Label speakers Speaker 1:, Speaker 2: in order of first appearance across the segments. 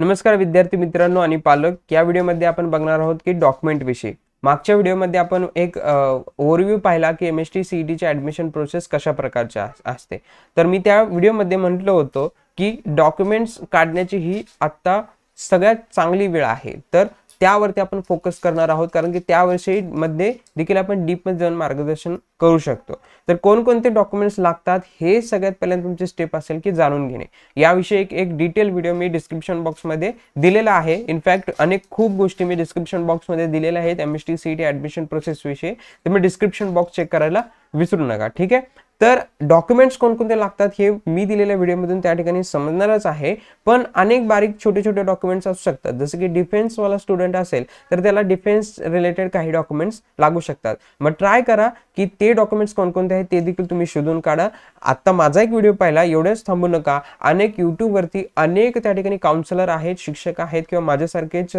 Speaker 1: नमस्कार विद्यार्थी मित्रांनो आणि पालक या व्हिडिओमध्ये आपण बघणार आहोत की डॉक्युमेंट विषयी मागच्या व्हिडिओमध्ये आपण एक ओव्हरव्ह्यू पाहिला की एम एस टी सी ईटीच्या ॲडमिशन प्रोसेस कशा प्रकारच्या असते तर मी त्या व्हिडिओमध्ये म्हटलं होतो की डॉक्युमेंट्स काढण्याची ही आत्ता सगळ्यात चांगली वेळ आहे तर त्यावरती आपण फोकस करणार आहोत कारण की त्याविषयी मध्ये देखील आपण डीपमध्ये जाऊन मार्गदर्शन करू शकतो तर कोणकोणते डॉक्युमेंट्स लागतात हे सगळ्यात पहिल्यांदा तुमची स्टेप असेल की जाणून घेणे याविषयी एक एक डिटेल व्हिडिओ मी डिस्क्रिप्शन बॉक्समध्ये दिलेला आहे इनफॅक्ट अनेक खूप गोष्टी मी डिस्क्रिप्शन बॉक्समध्ये दिलेल्या आहेत M S T C T admission प्रोसेसविषयी तर मी डिस्क्रिप्शन बॉक्स चेक करायला विसरू नका ठीक आहे तर डॉक्युमेंट्स कोणकोणते लागतात हे मी दिलेल्या व्हिडिओमधून त्या ठिकाणी समजणारच आहे पण अनेक बारीक छोटे छोटे डॉक्युमेंट्स असू शकतात जसं की डिफेन्सवाला स्टुडंट असेल तर त्याला डिफेन्स रिलेटेड काही डॉक्युमेंट्स लागू शकतात मग ट्राय करा की ते डॉक्युमेंट्स कोणकोणते आहेत ते देखील तुम्ही शोधून काढा आत्ता माझा एक व्हिडिओ पाहिला एवढेच थांबू नका अनेक यूट्यूबवरती अनेक त्या ठिकाणी काउन्सिलर आहेत शिक्षक आहेत किंवा माझ्यासारखेच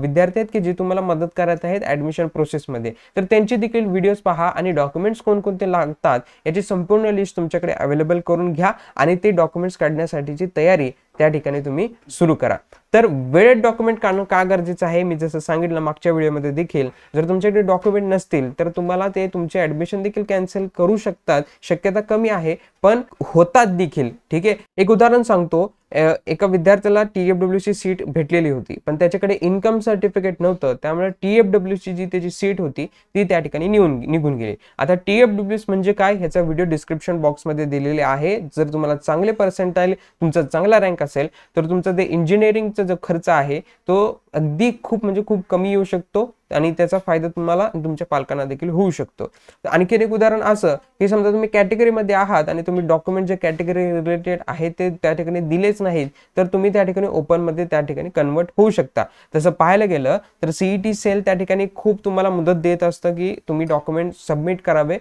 Speaker 1: विद्यार्थी आहेत की जे तुम्हाला मदत करत आहेत ॲडमिशन प्रोसेसमध्ये तर त्यांचे देखील व्हिडिओज पहा आणि डॉक्युमेंट्स कोणकोणते लागतात याची संपूर्ण लिस्ट तुमच्याकडे अवेलेबल करून घ्या आणि ते डॉक्युमेंट्स काढण्यासाठीची तयारी त्या ठिकाणी तुम्ही सुरू करा तर वेळेत डॉक्युमेंट काढणं का गरजेचं आहे मी जसं सांगितलं मागच्या व्हिडिओमध्ये देखील जर तुमच्याकडे डॉक्युमेंट नसतील तर तुम्हाला ते तुमचे ऍडमिशन देखील कॅन्सल करू शकतात शक्यता कमी आहे पण होतात देखील ठीक आहे एक उदाहरण सांगतो एका विद्यार्थ्याला टी एफ डब्ल्यूची सीट भेटलेली होती पण त्याच्याकडे इन्कम सर्टिफिकेट नव्हतं त्यामुळे टी एफ डब्ल्यूची जी त्याची सीट होती ती त्या ठिकाणी निघून निघून गेली आता टी एफ डब्ल्यू म्हणजे काय ह्याचा व्हिडिओ डिस्क्रिप्शन बॉक्समध्ये दिलेले आहे जर तुम्हाला चांगले पर्सेंटाईल तुमचा चांगला रँक असेल तर तुमचा जे इंजिनिअरिंगचा जो खर्च आहे तो अगदी खूप म्हणजे खूप कमी येऊ शकतो आणि त्याचा फायदा तुम्हाला तुमच्या पालकांना देखील होऊ शकतो आणखीन एक उदाहरण असं की समजा तुम्ही कॅटेगरीमध्ये आहात आणि तुम्ही डॉक्युमेंट जे कॅटेगरी रिलेटेड आहे ते त्या ठिकाणी दिलेच नाहीत तर तुम्ही त्या ठिकाणी ओपनमध्ये त्या ठिकाणी कन्वर्ट होऊ शकता तसं पाहायला गेलं तर सीईटी सेल त्या ठिकाणी खूप तुम्हाला मदत देत असतं की तुम्ही डॉक्युमेंट सबमिट करावे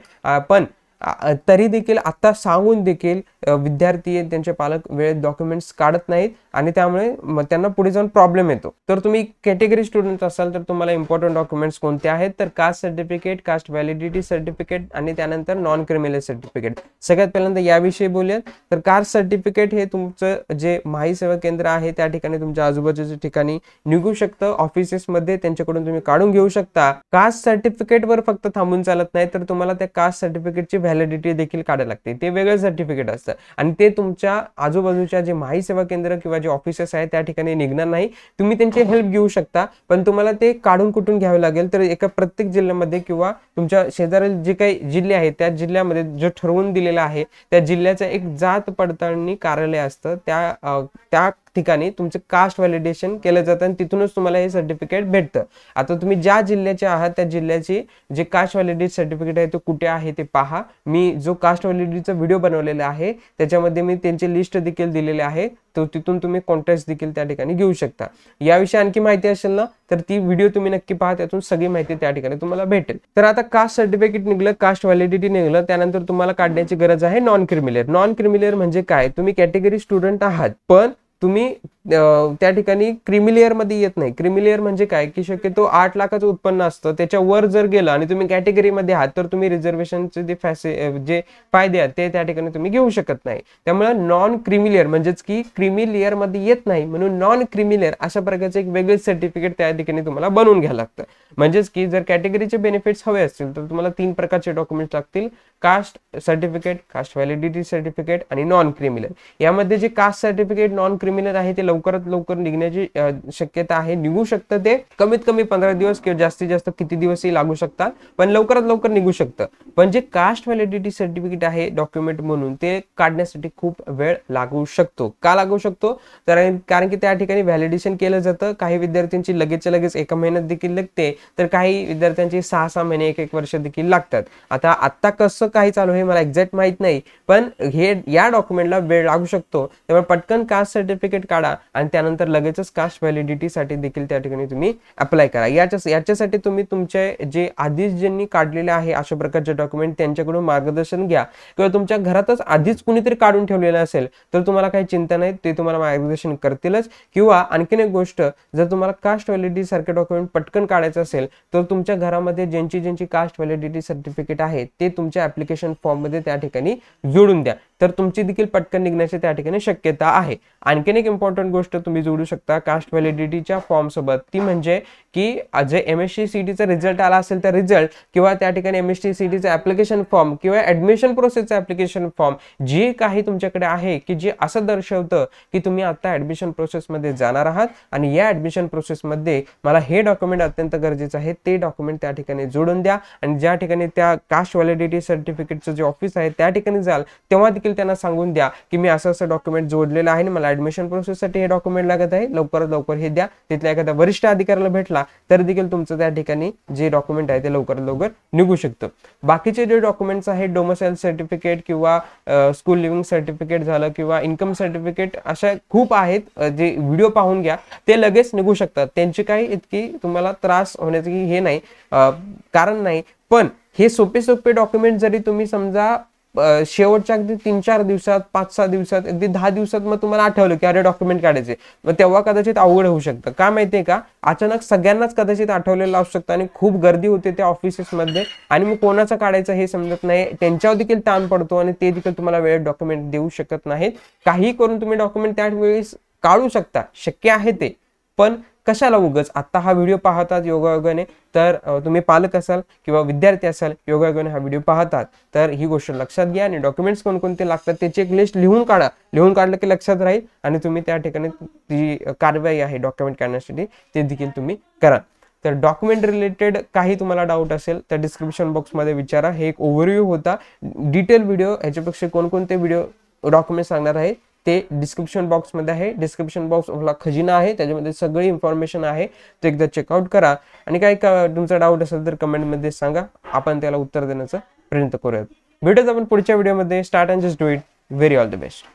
Speaker 1: पण तरी देखील आता सांगून देखील विद्यार्थी त्यांचे पालक वेळेत डॉक्युमेंट्स काढत नाहीत आणि त्यामुळे त्यांना पुढे जाऊन प्रॉब्लेम येतो तर तुम्ही कॅटेगरी स्टुडंट असाल तर तुम्हाला इम्पॉर्टंट डॉक्युमेंट्स कोणते आहेत तर caste certificate caste validity certificate आणि त्यानंतर नॉन क्रिमिनल सर्टिफिकेट सगळ्यात पहिल्यांदा याविषयी बोलूयात तर कास्ट सर्टिफिकेट हे तुमचं जे माही सेवा केंद्र आहे त्या ठिकाणी तुमच्या आजूबाजूच्या ठिकाणी निघू शकतं ऑफिसेसमध्ये त्यांच्याकडून तुम्ही काढून घेऊ शकता कास्ट वर फक्त थांबून चालत नाही तर तुम्हाला त्या कास्ट सर्टिफिकेटची व्हॅलिडिटी देखील काढायला लागते ते वेगळं सर्टिफिकेट असतं आणि ते तुमच्या आजूबाजूच्या जे माही सेवा केंद्र किंवा जे ऑफिसेस आहे त्या ठिकाणी निघणार नाही तुम्ही त्यांची हेल्प घेऊ शकता पण तुम्हाला ते काढून कुठून घ्यावे लागेल तर एका प्रत्येक जिल्ह्यामध्ये किंवा तुमच्या शेजारील जे काही जिल्हे आहेत त्या जिल्ह्यामध्ये जो ठरवून दिलेला आहे त्या जिल्ह्याचा एक जात पडताळणी कार्यालय असतं त्या त्या ठिकाणी तुमचं कास्ट व्हॅलिडेशन केलं जातं आणि तिथूनच तुम्हाला हे सर्टिफिकेट भेटतं आता तुम्ही ज्या जिल्ह्याचे आहात त्या जिल्ह्याची जे कास्ट व्हॅलिडेट सर्टिफिकेट आहे ते कुठे आहे ते पहा मी जो कास्ट व्हॅलिडिटीचा व्हिडिओ बनवलेला आहे त्याच्यामध्ये मी त्यांची लिस्ट देखील दिलेले आहे तर तिथून तुम्ही कॉन्टॅक्ट देखील त्या ठिकाणी घेऊ शकता याविषयी आणखी माहिती असेल ना तर ती व्हिडिओ तुम्ही नक्की पहा त्यातून सगळी माहिती त्या ठिकाणी तुम्हाला भेटेल तर आता कास्ट सर्टिफिकेट निघलं कास्ट व्हॅलिडिटी निघलं त्यानंतर तुम्हाला काढण्याची गरज आहे नॉन क्रिमिलेअर नॉन क्रिमिलेअर म्हणजे काय तुम्ही कॅटेगरी स्टुडंट आहात पण तुम्ही त्या ठिकाणी मध्ये येत नाही क्रिमिलेअर म्हणजे काय की शक्यतो आठ लाखाचं उत्पन्न असतं त्याच्या वर जर गेलं आणि तुम्ही कॅटेगरीमध्ये आहात तर तुम्ही रिझर्वेशनचे जे फॅसे जे फायदे आहेत ते त्या ठिकाणी तुम्ही घेऊ शकत नाही त्यामुळे नॉन क्रिमिलेअर म्हणजेच की क्रिमिलेअर मध्ये येत नाही म्हणून नॉन क्रिमिलेअर अशा प्रकारचं एक वेगळेच सर्टिफिकेट त्या ठिकाणी तुम्हाला बनवून घ्यावं लागतं म्हणजेच की जर कॅटेगरीचे बेनिफिट्स हवे असतील तर तुम्हाला तीन प्रकारचे डॉक्युमेंट्स लागतील caste certificate caste validity certificate आणि नॉन क्रिमिलर यामध्ये जे कास्ट सर्टिफिकेट नॉन क्रिमिलर आहे ते लवकर लवकरात लवकर निघण्याची शक्यता आहे निघू शकतं ते कमीत कमी पंधरा दिवस किंवा जास्तीत जास्त किती दिवसही लागू शकतात पण लवकरात लवकर निघू शकतं पण जे कास्ट व्हॅलिडिटी सर्टिफिकेट आहे डॉक्युमेंट म्हणून ते काढण्यासाठी खूप वेळ लागू शकतो का लागू शकतो तर कारण की त्या ठिकाणी व्हॅलिडेशन केलं जातं काही विद्यार्थ्यांची लगेचच्या लगेच एका महिन्यात देखील लागते तर काही विद्यार्थ्यांची सहा सहा महिने एक एक वर्ष देखील लागतात आता आत्ता कसं काही चालू आहे मला एक्झॅक्ट माहित नाही पण हे या डॉक्युमेंटला वेळ लागू शकतो त्यामुळे पटकन कास्ट सर्टिफिकेट काढा आणि त्यानंतर लगेचच कास्ट व्हॅलिडिटीसाठी देखील त्या ठिकाणी तुम्ही अप्लाय करा याच्यासाठी तुम्ही तुमचे जे आधीच ज्यांनी काढलेले आहे अशा प्रकारचे डॉक्युमेंट त्यांच्याकडून मार्गदर्शन घ्या किंवा तुमच्या घरातच आधीच कुणीतरी काढून ठेवलेलं असेल तर तुम्हाला काही चिंता नाही ते तुम्हाला मार्गदर्शन करतीलच किंवा आणखीन एक गोष्ट जर तुम्हाला कास्ट व्हॅलिडिटी सारखे डॉक्युमेंट पटकन काढायचं असेल तर तुमच्या घरामध्ये ज्यांची ज्यांची कास्ट व्हॅलिडिटी सर्टिफिकेट आहे ते तुमच्या ऍप्लिकेशन फॉर्ममध्ये त्या ठिकाणी जोडून द्या तर तुमची देखील पटकन निघण्याची त्या ठिकाणी शक्यता आहे आणखीन एक इम्पॉर्टंट गोष्ट तुम्ही जोडू शकता कास्ट व्हॅलिडिटीच्या फॉर्म सोबत ती म्हणजे की जे एम एस सी सी टीचा रिझल्ट आला असेल तर रिझल्ट किंवा त्या ठिकाणी एम एस टी सी टीचा ऍप्लिकेशन फॉर्म किंवा ऍडमिशन प्रोसेसचा ऍप्लिकेशन फॉर्म जे काही तुमच्याकडे आहे की जे असं दर्शवतं की तुम्ही आता ऍडमिशन प्रोसेसमध्ये जाणार आहात आणि या ऍडमिशन प्रोसेसमध्ये मला हे डॉक्युमेंट अत्यंत गरजेचं आहे ते डॉक्युमेंट त्या ठिकाणी जोडून द्या आणि ज्या ठिकाणी त्या कास्ट व्हॅलिडिटी सर्टिफिकेटचं जे ऑफिस आहे त्या ठिकाणी जाल तेव्हा देखील देखील त्यांना सांगून द्या की मी असं असं डॉक्युमेंट जोडलेलं आहे आणि मला ऍडमिशन प्रोसेससाठी हे डॉक्युमेंट लागत आहे लवकरात लवकर हे द्या तिथल्या एखाद्या वरिष्ठ अधिकाऱ्याला भेटला तर देखील तुमचं त्या ठिकाणी जे डॉक्युमेंट आहे ते लवकरात लवकर निघू शकतं बाकीचे जे डॉक्युमेंट्स आहेत डोमसाईल सर्टिफिकेट किंवा स्कूल लिव्हिंग सर्टिफिकेट झालं किंवा इन्कम सर्टिफिकेट अशा खूप आहेत जे व्हिडिओ पाहून घ्या ते लगेच निघू शकतात त्यांची काही इतकी तुम्हाला त्रास होण्याची हे नाही कारण नाही पण हे सोपे सोपे डॉक्युमेंट जरी तुम्ही समजा शेवटच्या अगदी तीन चार दिवसात पाच सहा दिवसात अगदी दहा दिवसात मग तुम्हाला आठवलं की अरे डॉक्युमेंट काढायचे मग तेव्हा कदाचित अवघड होऊ शकतं का माहितीये का अचानक सगळ्यांनाच कदाचित आठवलेलं असू शकतं आणि खूप गर्दी होते त्या ऑफिसेसमध्ये आणि मग कोणाचं काढायचं हे समजत नाही त्यांच्यावर देखील ताण पडतो आणि ते देखील तुम्हाला वेळेत डॉक्युमेंट देऊ शकत नाहीत काही करून तुम्ही डॉक्युमेंट त्यावेळेस काढू शकता शक्य आहे ते पण कशाला उगच आत्ता हा व्हिडिओ पाहतात योगायोगाने तर तुम्ही पालक असाल किंवा विद्यार्थी असाल योगायोगाने हा व्हिडिओ पाहतात तर ही गोष्ट लक्षात घ्या आणि डॉक्युमेंट्स कोणकोणते लागतात त्याची एक लिस्ट लिहून काढा लिहून काढलं की लक्षात राहील आणि तुम्ही त्या ठिकाणी ती कारवाई आहे डॉक्युमेंट काढण्यासाठी ते देखील तुम्ही करा तर डॉक्युमेंट रिलेटेड काही तुम्हाला डाऊट असेल तर डिस्क्रिप्शन बॉक्समध्ये विचारा हे एक ओव्हरव्ह्यू होता डिटेल व्हिडिओ ह्याच्यापेक्षा कोणकोणते व्हिडिओ डॉक्युमेंट सांगणार आहे ते डिस्क्रिप्शन बॉक्समध्ये आहे डिस्क्रिप्शन बॉक्स आपला खजिना आहे त्याच्यामध्ये सगळी इन्फॉर्मेशन आहे ते एकदा चेकआउट करा आणि काय का तुमचा डाऊट असेल तर कमेंटमध्ये सांगा आपण त्याला उत्तर देण्याचा प्रयत्न करूयात भेटत आपण पुढच्या व्हिडिओमध्ये start and just do it very all the best